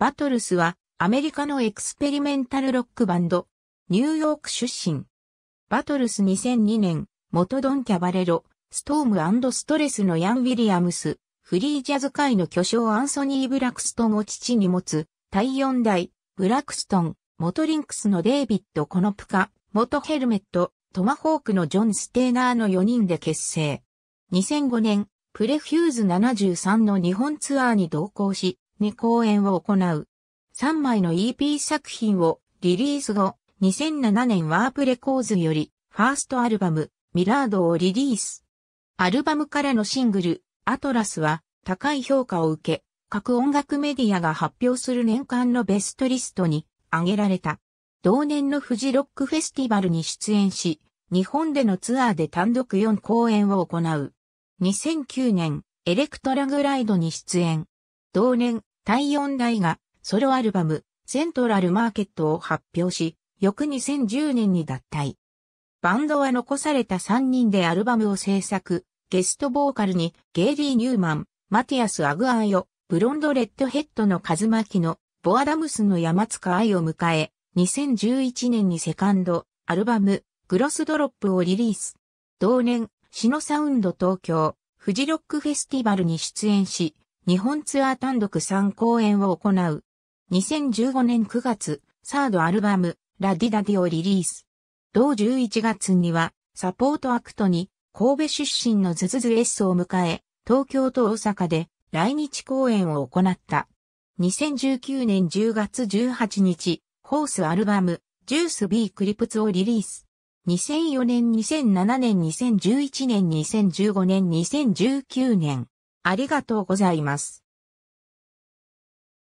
バトルスはアメリカのエクスペリメンタルロックバンド、ニューヨーク出身。バトルス2002年、元ドン・キャバレロ、ストームストレスのヤン・ウィリアムス、フリージャズ界の巨匠アンソニー・ブラクストンを父に持つ、第四代、ブラクストン、元リンクスのデイビッド・コノプカ、元ヘルメット、トマホークのジョン・ステーナーの4人で結成。2005年、プレフューズ73の日本ツアーに同行し、に公演を行う。3枚の EP 作品をリリース後、2007年ワープレコーズより、ファーストアルバム、ミラードをリリース。アルバムからのシングル、アトラスは、高い評価を受け、各音楽メディアが発表する年間のベストリストに挙げられた。同年のフジロックフェスティバルに出演し、日本でのツアーで単独4公演を行う。2009年、エレクトラグライドに出演。同年、第4代がソロアルバムセントラルマーケットを発表し、翌2010年に脱退。バンドは残された3人でアルバムを制作、ゲストボーカルにゲイリー・ニューマン、マティアス・アグアーヨ、ブロンド・レッドヘッドのカズマキノ、ボアダムスの山塚愛を迎え、2011年にセカンド、アルバム、グロスドロップをリリース。同年、シノサウンド東京、フジロックフェスティバルに出演し、日本ツアー単独3公演を行う。2015年9月、サードアルバム、ラディダディをリリース。同11月には、サポートアクトに、神戸出身のズズズエッを迎え、東京と大阪で来日公演を行った。2019年10月18日、ホースアルバム、ジュース B クリプツをリリース。2004年、2007年、2011年、2015年、2019年。ありがとうございます。